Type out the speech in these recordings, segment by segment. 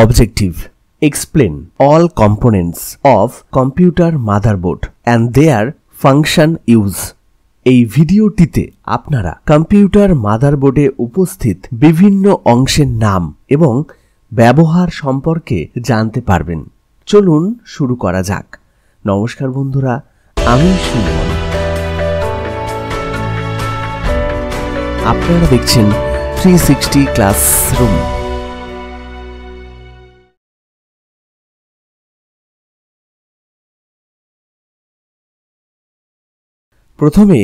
objective explain all components of computer motherboard and their function use এই ভিডিওটিতে আপনারা computer মাদারবোর্ডে উপস্থিত বিভিন্ন অংশের নাম এবং ব্যবহার সম্পর্কে জানতে পারবেন চলুন শুরু করা যাক নমস্কার বন্ধুরা আমি সুমন আপনারা দেখছেন থ্রি সিক্সটি ক্লাসরুম প্রথমে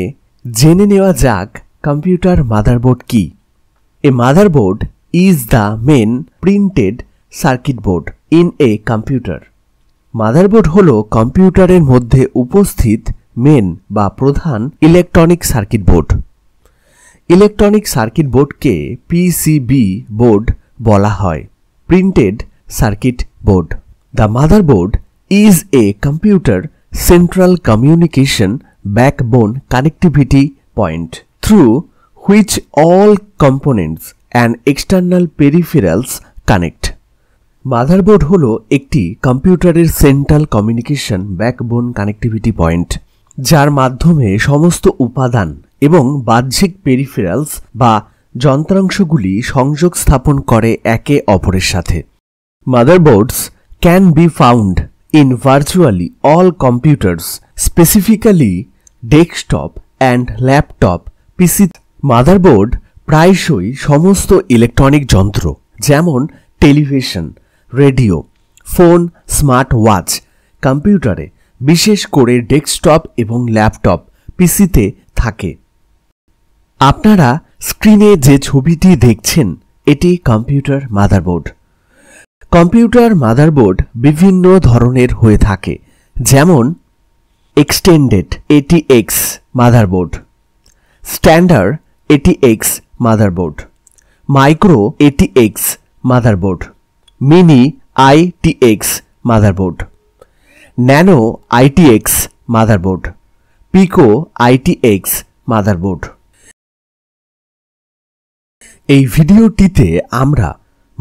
জেনে নেওয়া যাক কম্পিউটার মাদারবোর্ড কি a motherboard is the main printed circuit board in a computer motherboard হল কম্পিউটারের মধ্যে উপস্থিত মেন বা প্রধান electronic circuit board electronic circuit বোর্ডকে পিসিবি বোর্ড বলা হয় printed circuit board the motherboard is a computer central communication backbone connectivity point through which all components and external peripherals connect motherboard হলো একটি কম্পিউটারের central communication backbone connectivity point যার মাধ্যমে সমস্ত উপাদান এবং বাহ্যিক পেরিফেরালস বা যন্ত্রাংশগুলি সংযোগ স্থাপন করে একে অপরের সাথে motherboards can be found in virtually all computers specifically desktop and laptop PC motherboard প্রায়শই সমস্ত ইলেকট্রনিক যন্ত্র যেমন television radio phone smart watch কম্পিউটারে বিশেষ করে ডেস্কটপ এবং ল্যাপটপ পিসিতে থাকে আপনারা স্ক্রিনে যে ছবিটি দেখছেন এটি কম্পিউটার মাদারবোর্ড কম্পিউটার মাদারবোর্ড বিভিন্ন ধরনের হয়ে থাকে যেমন extended ATX motherboard standard ATX motherboard micro ATX motherboard mini ITX motherboard nano ITX motherboard pico X motherboard এই ভিডিওটিতে আমরা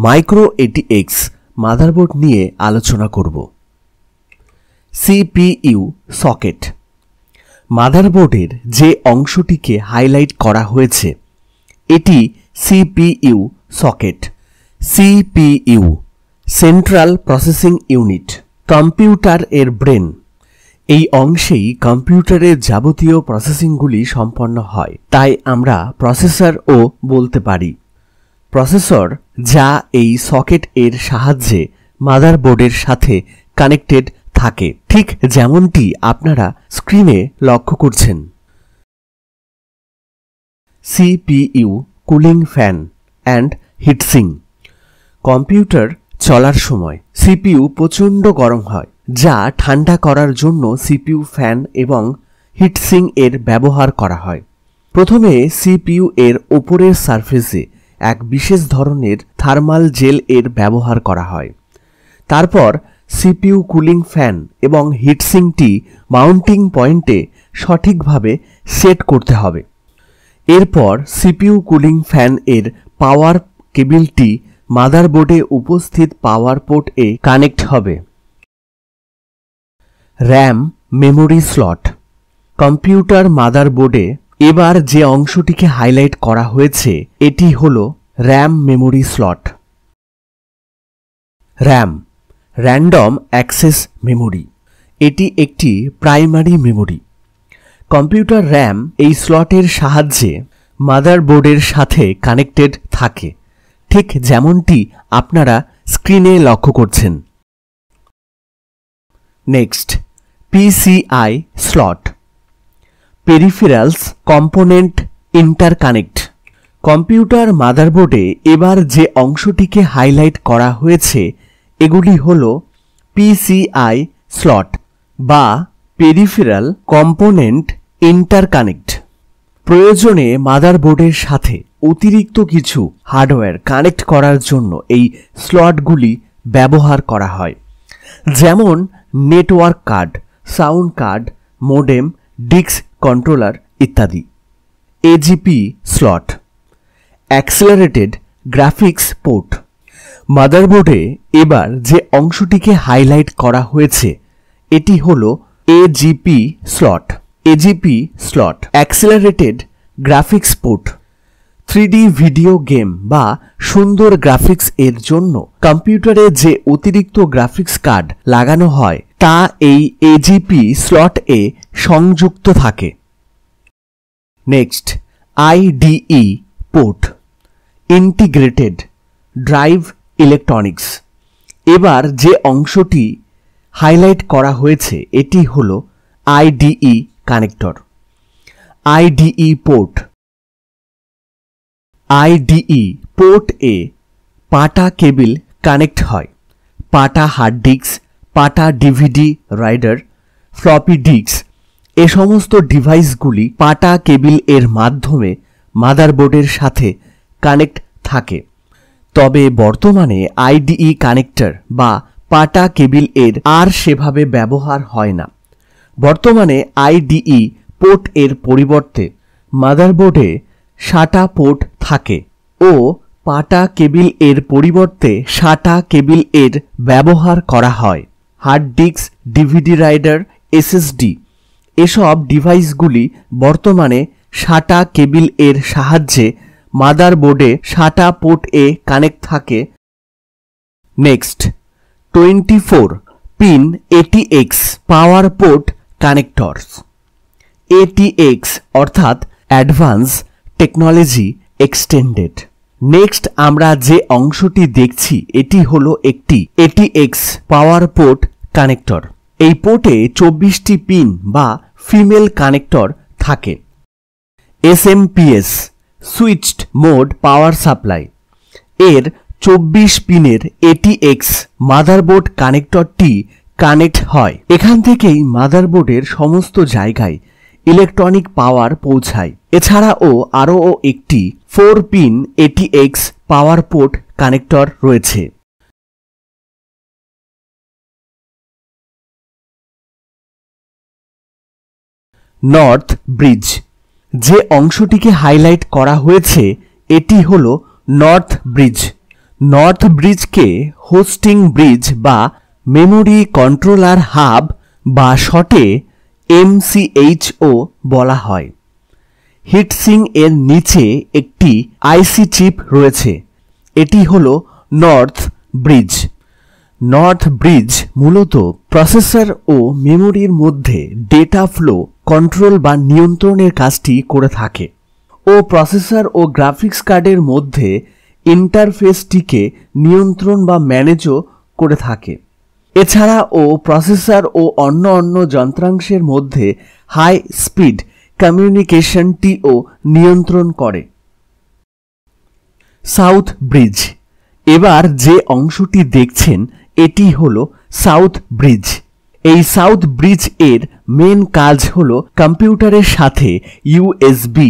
মাইক্রো এটি এক্স মাদারবোর্ড নিয়ে আলোচনা করব সিপিইউ সকেট মাদারবোর্ডের যে অংশটিকে হাইলাইট করা হয়েছে এটি CPU socket CPU central processing unit computer এর ব্রেন এই অংশেই কম্পিউটারের যাবতীয় প্রসেসিংগুলি সম্পন্ন হয় তাই আমরা প্রসেসর ও বলতে পারি প্রসেসর যা এই সকেট এর সাহায্যে মাদারবোর্ডের সাথে কানেক্টেড থাকে ঠিক যেমনটি আপনারা স্ক্রিনে লক্ষ্য করছেন CPU cooling fan and heatsink computer চলার সময় সিপিইউ প্রচণ্ড গরম হয় যা ঠান্ডা করার জন্য সিপিইউ ফ্যান এবং হিটসিং এর ব্যবহার করা হয় প্রথমে সিপিইউ এর ওপরের সারফেসে এক বিশেষ ধরনের থার্মাল জেল এর ব্যবহার করা হয় তারপর সিপিউ কুলিং ফ্যান এবং হিটসিংটি মাউন্টিং পয়েন্টে সঠিকভাবে সেট করতে হবে এরপর সিপিউ কুলিং ফ্যান এর পাওয়ার কেবিলটি মাদারবোর্ডে উপস্থিত পাওয়ার পোর্ট এ কানেক্ট হবে র্যাম মেমোরি স্লট কম্পিউটার মাদারবোর্ডে এবার যে অংশটিকে হাইলাইট করা হয়েছে এটি হল RAM memory slot RAM random access memory এটি একটি প্রাইমারি মেমোরি কম্পিউটার র্যাম এই স্লটের সাহায্যে মাদারবোর্ডের সাথে কানেক্টেড থাকে ঠিক যেমনটি আপনারা স্ক্রিনে লক্ষ্য করছেন next PCI slot peripherals component interconnect computer মাদারবোর্ডে এবার যে অংশটিকে হাইলাইট করা হয়েছে এগুলি হল পিসিআই স্লট বা পেরিফেরাল কম্পোনেন্ট ইন্টারকানেক্ট প্রয়োজনে মাদারবোর্ডের সাথে অতিরিক্ত কিছু হার্ডওয়্যার কানেক্ট করার জন্য এই স্লটগুলি ব্যবহার করা হয় যেমন network card sound card modem ডিক্স কন্ট্রোলার ইত্যাদি AGP slot accelerated graphics port মাদারবোর্ডে এবার যে অংশটিকে হাইলাইট করা হয়েছে এটি হল AGP slot AGP slot accelerated graphics port three D video game বা সুন্দর গ্রাফিক্স এর জন্য কম্পিউটারে যে অতিরিক্ত গ্রাফিক্স কার্ড লাগানো হয় তা এই এজিপি স্লট এ সংযুক্ত থাকে next IDE port integrated drive electronics এবার যে অংশটি হাইলাইট করা হয়েছে এটি হল IDE connector IDE port IDE port এ পাটা কেবিল কানেক্ট হয় PATA hard disk PATA DVD writer floppy disk এ সমস্ত ডিভাইসগুলি পাটা কেবিল এর মাধ্যমে মাদারবোর্ডের সাথে কানেক্ট থাকে তবে বর্তমানে আইডিই কানেক্টর বা পাটা কেবিল এর আর সেভাবে ব্যবহার হয় না বর্তমানে আইডিই পোর্ট এর পরিবর্তে মাদারবোর্ডে সাটা পোর্ট থাকে ও পাটা কেবিল এর পরিবর্তে সাটা কেবিল এর ব্যবহার করা হয় hard disk DVD writer SSD এসব ডিভাইসগুলি বর্তমানে সাটা কেবিল এর সাহায্যে মাদার বোর্ডে সাটা পোর্ট এ কানেক্ট থাকে next twenty four pin ATX power port connectors ATX অর্থাৎ অ্যাডভান্স টেকনোলজি এক্সটেন্ডেড নেক্সট আমরা যে অংশটি দেখছি এটি হল একটি এটি এক্স পাওয়ার পোর্ট কানেক্টর এই পোর্টে চব্বিশটি পিন বা ফিমেল কানেক্টর থাকে S M P S switched mode power supply এর চব্বিশ পিনের এটি এক্স মাদারবোর্ড কানেক্টরটি কানেক্ট হয় এখান থেকেই মাদারবোর্ডের সমস্ত জায়গায় ইলেকট্রনিক পাওয়ার পৌঁছায় এছাড়াও আরও একটি four pin ATX power port connector রয়েছে নর্থ ব্রিজ যে অংশটিকে হাইলাইট করা হয়েছে এটি হল নর্থ ব্রিজ নর্থ ব্রিজকে হোস্টিং ব্রিজ বা মেমোরি কন্ট্রোলার হাব বা শটে এমসিএইচও বলা হয় হিটসিং এর নিচে একটি আইসি চিপ রয়েছে এটি হল নর্থ ব্রিজ নর্থ ব্রিজ মূলত প্রসেসর ও মেমোরির মধ্যে ডেটা ফ্লো কন্ট্রোল বা নিয়ন্ত্রণের কাজটি করে থাকে ও প্রসেসর ও গ্রাফিক্স কার্ডের মধ্যে ইন্টারফেসটিকে নিয়ন্ত্রণ বা ম্যানেজও করে থাকে এছাড়া ও প্রসেসর ও অন্য অন্য যন্ত্রাংশের মধ্যে হাই স্পিড কমিউনিকেশনটিও নিয়ন্ত্রণ করে সাউথ ব্রিজ এবার যে অংশটি দেখছেন এটি হল সাউথ ব্রিজ এই সাউথ ব্রিজ এর মেন কাজ হল কম্পিউটারের সাথে USB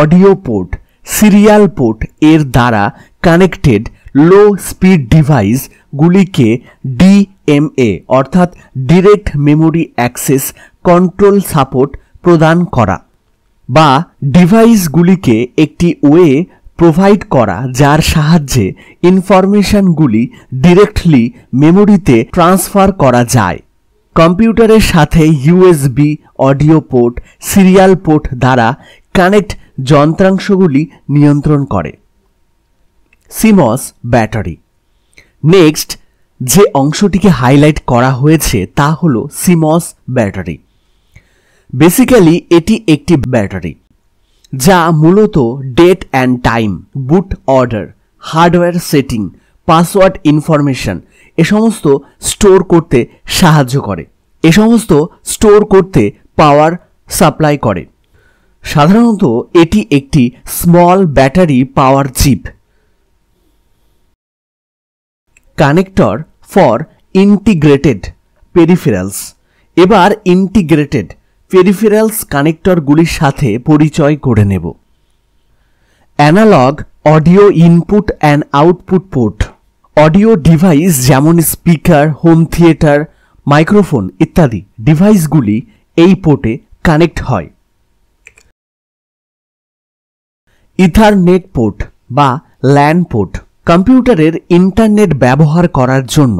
audio port serial port এর দ্বারা কানেক্টেড লো স্পিড ডিভাইসগুলিকে ডিএমএ অর্থাৎ direct memory access control support প্রদান করা বা ডিভাইসগুলিকে একটি ওয়ে প্রোভাইড করা যার সাহায্যে ইনফরমেশনগুলি ডিরেক্টলি মেমোরিতে ট্রান্সফার করা যায় কম্পিউটারের সাথে USB audio port serial port দ্বারা কানেক্ট যন্ত্রাংশগুলি নিয়ন্ত্রণ করে সিমস ব্যাটারি নেক্সট যে অংশটিকে হাইলাইট করা হয়েছে তা হল সিমস ব্যাটারি বেসিক্যালি এটি একটি ব্যাটারি যা মূলত date and time boot order hardware setting password information এ সমস্ত স্টোর করতে সাহায্য করে এ সমস্ত স্টোর করতে পাওয়ার সাপ্লাই করে সাধারণত এটি একটি small battery power chip connector for integrated peripherals এবার ইন্টিগ্রেটেড পেরিফেরালস কানেক্টরগুলির সাথে পরিচয় করে নেব analog audio input and output port audio device যেমন স্পিকার হোম থিয়েটার মাইক্রোফোন ইত্যাদি ডিভাইসগুলি এই পোর্টে কানেক্ট হয় ইথারনেট পোর্ট বা ল্যান্ড পোর্ট কম্পিউটারের ইন্টারনেট ব্যবহার করার জন্য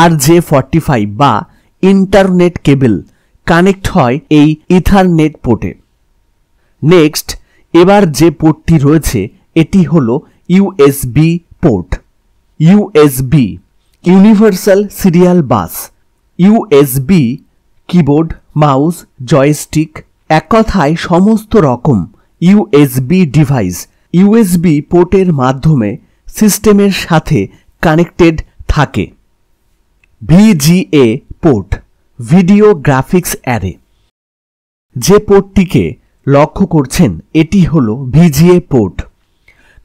আর জে ফর্টি ফাইভ বা ইন্টারনেট কেবল কানেক্ট হয় এই ইথারনেট পোর্টে নেক্সট এবার যে পোর্টটি রয়েছে এটি হলো USB port USB universal serial bus USB keyboard mouse joystick এক কথায় সমস্ত রকম ইউএসবি ডিভাইস ইউএসবি পোর্টের মাধ্যমে সিস্টেমের সাথে কানেক্টেড থাকে VGA port video graphics array যে পোর্টটিকে লক্ষ্য করছেন এটি হল VGA port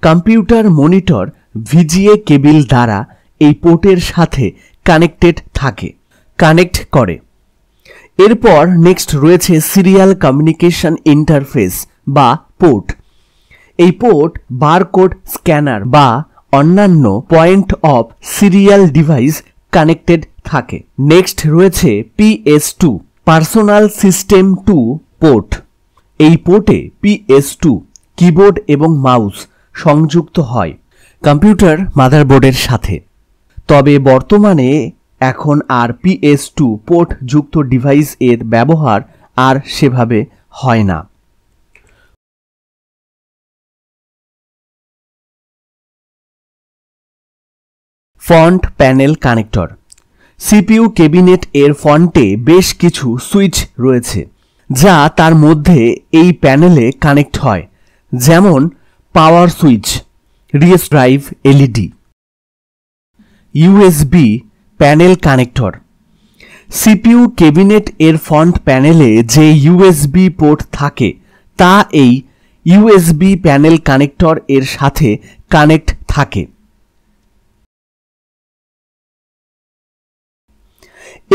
computer monitor VGA cable দ্বারা এই পোর্টের সাথে কানেক্টেড থাকে কানেক্ট করে এরপর নেক্সট রয়েছে সিরিয়াল কমিউনিকেশন ইন্টারফেস বা পোর্ট এই পোর্ট বারকোড স্ক্যানার বা অন্যান্য point of serial device connected থাকে নেক্সট রয়েছে PS two personal system two port এই পোর্টে পিএস টু কিবোর্ড এবং মাউস সংযুক্ত হয় কম্পিউটার মাদারবোর্ডের সাথে তবে বর্তমানে এখন আর পিএস টু পোর্ট যুক্ত ডিভাইস এর ব্যবহার আর সেভাবে হয় না front panel connector CPU cabinet এর ফন্টে বেশ কিছু সুইচ রয়েছে যা তার মধ্যে এই প্যানেলে কানেক্ট হয় যেমন পাওয়ার সুইচ রিএস drive LED USB panel connector CPU cabinet এর ফন্ট প্যানেলে যে ইউএসবি পোর্ট থাকে তা এই ইউএসবি প্যানেল কানেক্টর এর সাথে কানেক্ট থাকে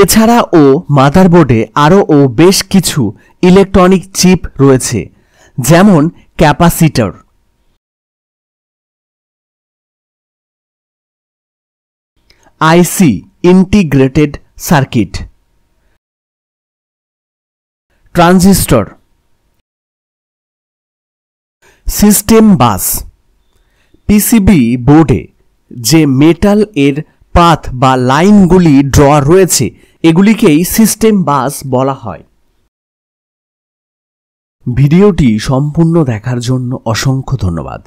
এছাড়া ও মাদারবোর্ডে আরও ও বেশ কিছু ইলেকট্রনিক চিপ রয়েছে যেমন capacitor IC integrated circuit transistor system bus PCB বোর্ডে যে মেটাল এর পাথ বা লাইনগুলি ড্র রয়েছে এগুলিকেই সিস্টেম বাস বলা হয় ভিডিওটি সম্পূর্ণ দেখার জন্য অসংখ্য ধন্যবাদ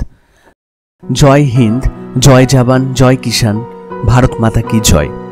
জয় হিন্দ জয় জাবান জয় কিষান ভারত মাতা কি জয়